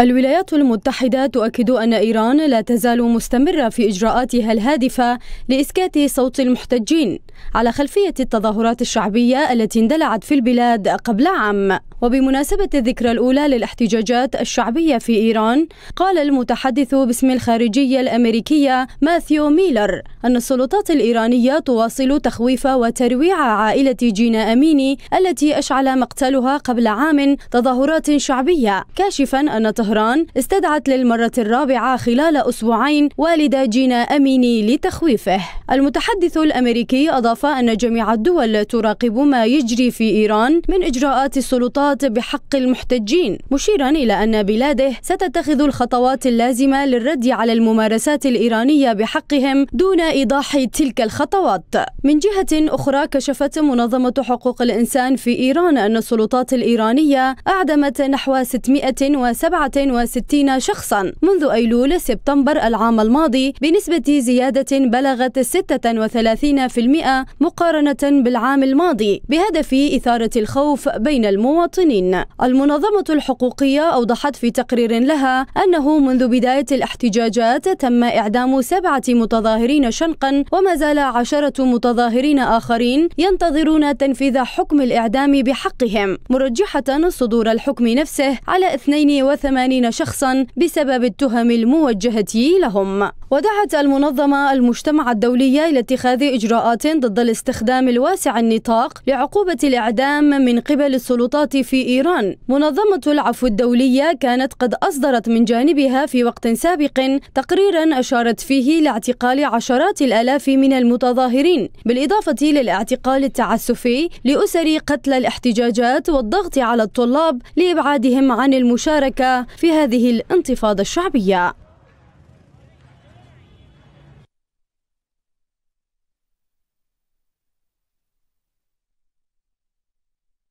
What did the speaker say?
الولايات المتحدة تؤكد أن إيران لا تزال مستمرة في إجراءاتها الهادفة لإسكات صوت المحتجين على خلفية التظاهرات الشعبية التي اندلعت في البلاد قبل عام وبمناسبة الذكرى الأولى للاحتجاجات الشعبية في إيران قال المتحدث باسم الخارجية الأمريكية ماثيو ميلر أن السلطات الإيرانية تواصل تخويف وترويع عائلة جينا أميني التي أشعل مقتلها قبل عام تظاهرات شعبية كاشفا أن طهران استدعت للمرة الرابعة خلال أسبوعين والد جينا أميني لتخويفه المتحدث الأمريكي أضاف أن جميع الدول تراقب ما يجري في إيران من إجراءات السلطات بحق المحتجين مشيرا إلى أن بلاده ستتخذ الخطوات اللازمة للرد على الممارسات الإيرانية بحقهم دون إيضاح تلك الخطوات من جهة أخرى كشفت منظمة حقوق الإنسان في إيران أن السلطات الإيرانية أعدمت نحو 667 شخصا منذ أيلول سبتمبر العام الماضي بنسبة زيادة بلغت 36% مقارنة بالعام الماضي بهدف إثارة الخوف بين المواطنين المنظمة الحقوقية أوضحت في تقرير لها أنه منذ بداية الاحتجاجات تم إعدام سبعة متظاهرين شنقا وما زال عشرة متظاهرين آخرين ينتظرون تنفيذ حكم الإعدام بحقهم مرجحة صدور الحكم نفسه على 82 شخصا بسبب التهم الموجهة لهم ودعت المنظمة المجتمع الدولية إلى اتخاذ إجراءات ضد الاستخدام الواسع النطاق لعقوبة الإعدام من قبل السلطات في إيران منظمة العفو الدولية كانت قد أصدرت من جانبها في وقت سابق تقريرا أشارت فيه لاعتقال عشرات الآلاف من المتظاهرين بالإضافة للاعتقال التعسفي لأسر قتل الاحتجاجات والضغط على الطلاب لإبعادهم عن المشاركة في هذه الانتفاضة الشعبية